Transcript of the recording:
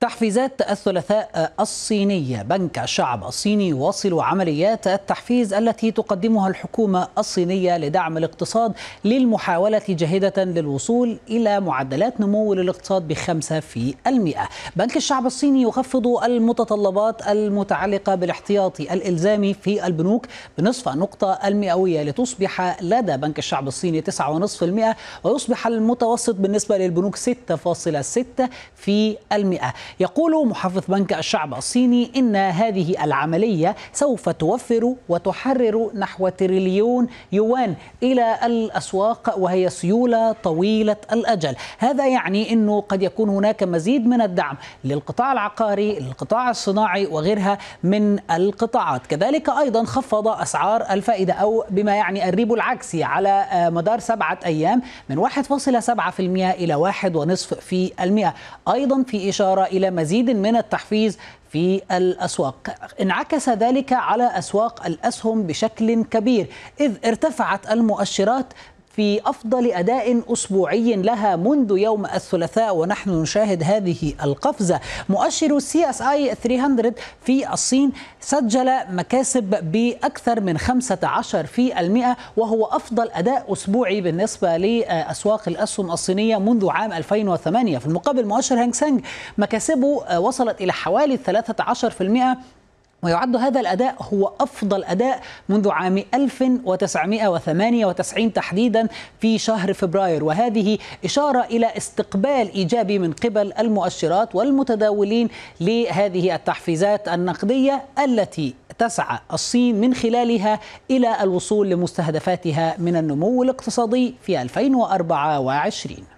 تحفيزات الثلاثاء الصينية بنك الشعب الصيني يواصل عمليات التحفيز التي تقدمها الحكومة الصينية لدعم الاقتصاد للمحاولة جاهدة للوصول إلى معدلات نمو للاقتصاد بخمسة في المئة بنك الشعب الصيني يخفض المتطلبات المتعلقة بالاحتياطي الإلزامي في البنوك بنصف نقطة المئوية لتصبح لدى بنك الشعب الصيني 9.5% ويصبح المتوسط بالنسبة للبنوك 6.6 في المئة يقول محافظ بنك الشعب الصيني إن هذه العملية سوف توفر وتحرر نحو تريليون يوان إلى الأسواق وهي سيولة طويلة الأجل هذا يعني أنه قد يكون هناك مزيد من الدعم للقطاع العقاري للقطاع الصناعي وغيرها من القطاعات كذلك أيضا خفض أسعار الفائدة أو بما يعني الريبو العكسي على آه، مدار سبعة أيام من 1.7% إلى 1.5% أيضا في إشارة إلى إلى مزيد من التحفيز في الأسواق انعكس ذلك على أسواق الأسهم بشكل كبير إذ ارتفعت المؤشرات في أفضل أداء أسبوعي لها منذ يوم الثلاثاء ونحن نشاهد هذه القفزة مؤشر سي اس اي 300 في الصين سجل مكاسب بأكثر من 15 في المئة وهو أفضل أداء أسبوعي بالنسبة لأسواق الأسهم الصينية منذ عام 2008 في المقابل مؤشر هانغ سانج مكاسبه وصلت إلى حوالي 13% ويعد هذا الأداء هو أفضل أداء منذ عام 1998 تحديدا في شهر فبراير وهذه إشارة إلى استقبال إيجابي من قبل المؤشرات والمتداولين لهذه التحفيزات النقدية التي تسعى الصين من خلالها إلى الوصول لمستهدفاتها من النمو الاقتصادي في 2024